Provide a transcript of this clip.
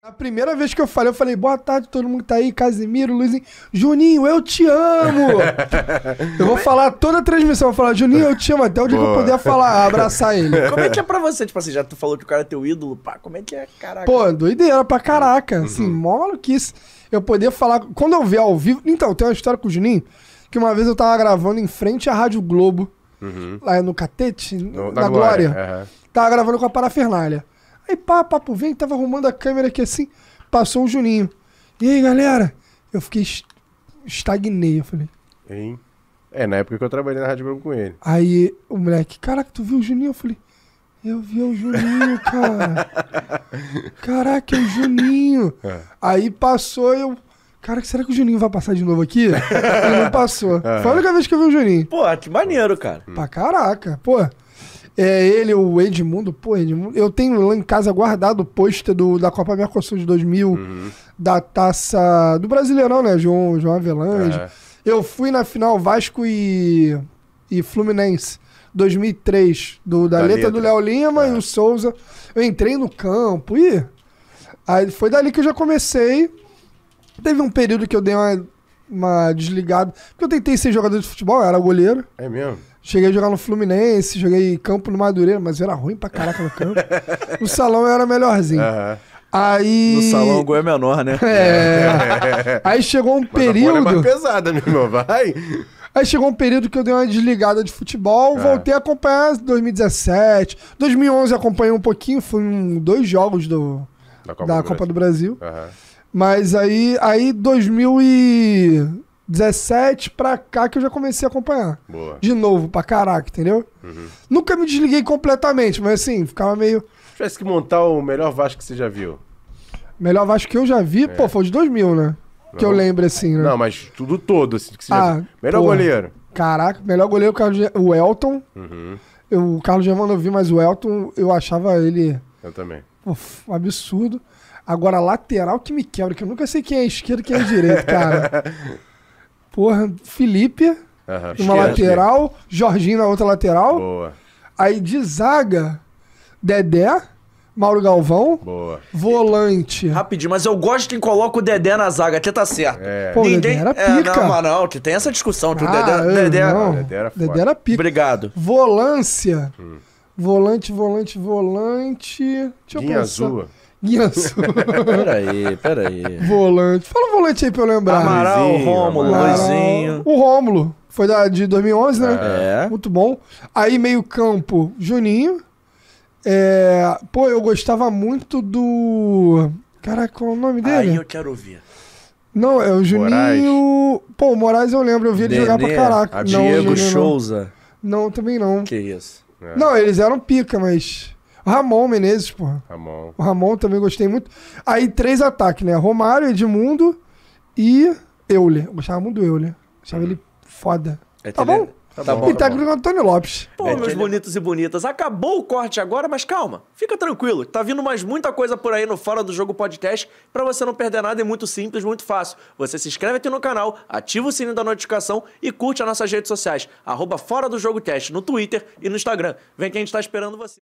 A primeira vez que eu falei, eu falei, boa tarde, todo mundo que tá aí, Casimiro, Luizinho. Juninho, eu te amo! eu vou falar toda a transmissão, eu vou falar, Juninho, eu te amo, até o dia que eu puder falar, abraçar ele. Como é que é pra você? Tipo assim, já tu falou que o cara é teu ídolo, pá, como é que é, caraca? Pô, doideira pra caraca, uhum. assim, molo que Eu poder falar, quando eu ver ao vivo, então, tem uma história com o Juninho, que uma vez eu tava gravando em frente à Rádio Globo, uhum. lá no Catete, no, na, Glória. Glória. Uhum. Tava gravando com a parafernália. Aí pá, papo vem, tava arrumando a câmera aqui assim, passou o Juninho. E aí, galera? Eu fiquei estagnei, eu falei. Hein? É, na época que eu trabalhei na Rádio Globo com ele. Aí o moleque, caraca, tu viu o Juninho? Eu falei, eu vi o Juninho, cara. Caraca, é o Juninho. É. Aí passou eu. Cara, será que o Juninho vai passar de novo aqui? Ele não passou. É. Foi a única vez que eu vi o Juninho. Pô, que maneiro, cara. Pra caraca. Pô, é ele, o Edmundo. Pô, Edmundo. Eu tenho lá em casa guardado o pôster da Copa Mercosul de 2000, uhum. da taça do Brasileirão, né? João, João Avelange. É. Eu fui na final Vasco e, e Fluminense. 2003, do, da, da letra, do Léo Lima é. e o Souza. Eu entrei no campo e. Aí foi dali que eu já comecei. Teve um período que eu dei uma, uma desligada. Porque eu tentei ser jogador de futebol, eu era goleiro. É mesmo? Cheguei a jogar no Fluminense, joguei campo no Madureira, mas era ruim pra caraca no campo. No salão eu era melhorzinho. Uhum. Aí. No salão o gol é menor, né? É. é. Aí chegou um mas período. A bola é mais pesada, meu irmão, vai. Aí chegou um período que eu dei uma desligada de futebol, é. voltei a acompanhar 2017. 2011 acompanhei um pouquinho, foram dois jogos do, da Copa, da do, Copa Brasil. do Brasil. Uhum. Mas aí, aí 2000 e... 17 pra cá que eu já comecei a acompanhar. Boa. De novo, pra caraca, entendeu? Uhum. Nunca me desliguei completamente, mas assim, ficava meio. Se tivesse que montar o melhor Vasco que você já viu. Melhor Vasco que eu já vi, é. pô, foi o de 2000, né? Não. Que eu uhum. lembro, assim, né? Não, mas tudo todo, assim, que você ah, já viu. Melhor porra. goleiro. Caraca, melhor goleiro o Elton. Uhum. Eu, o Carlos Germano eu vi, mas o Elton, eu achava ele. Eu também. Uf, um absurdo. Agora, lateral que me quebra, que eu nunca sei quem é esquerdo e quem é direito, cara. Porra, Felipe, Aham, numa lateral, Jorginho na outra lateral. Boa. Aí de zaga, Dedé. Mauro Galvão. Boa. Volante. Rapidinho, mas eu gosto quem coloca o Dedé na zaga, até tá certo. É. Pô, Ninguém... Dedé era pica. É, não, não, que tem essa discussão. ah, o Dedé, ah, é, Dedé... Dedé, era Dedé era pica. Obrigado. Volância. Hum. Volante, volante, volante. Deixa eu pensar. azul. Guianço. peraí, peraí. Volante. Fala o volante aí pra eu lembrar. Amaral, Luizinho, Rômulo, Luizinho. O Rômulo. Foi da, de 2011, né? É. Muito bom. Aí, meio campo, Juninho. É... Pô, eu gostava muito do... Caraca, qual é o nome dele? Aí eu quero ouvir. Não, é o Juninho... Moraes. Pô, o Moraes eu lembro, eu vi ele Nenê, jogar pra caraca. Não, Diego Chouza. Não. não, também não. Que isso. É. Não, eles eram pica, mas... Ramon Menezes, porra. Ramon. O Ramon também gostei muito. Aí três ataques, né? Romário, Edmundo e Euler. Eu gostava muito do Euler. Achava ele foda. É tá, bom? Tá, tá bom? o E tá Antônio Lopes. Pô, é meus é- bonitos e bonitas, acabou o corte agora, mas calma, fica tranquilo. Tá vindo mais muita coisa por aí no Fora do Jogo Podcast para você não perder nada. É muito simples, muito fácil. Você se inscreve aqui no canal, ativa o sininho da notificação e curte as nossas redes sociais. Arroba Fora do Jogo Cast no Twitter e no Instagram. Vem que a gente tá esperando você.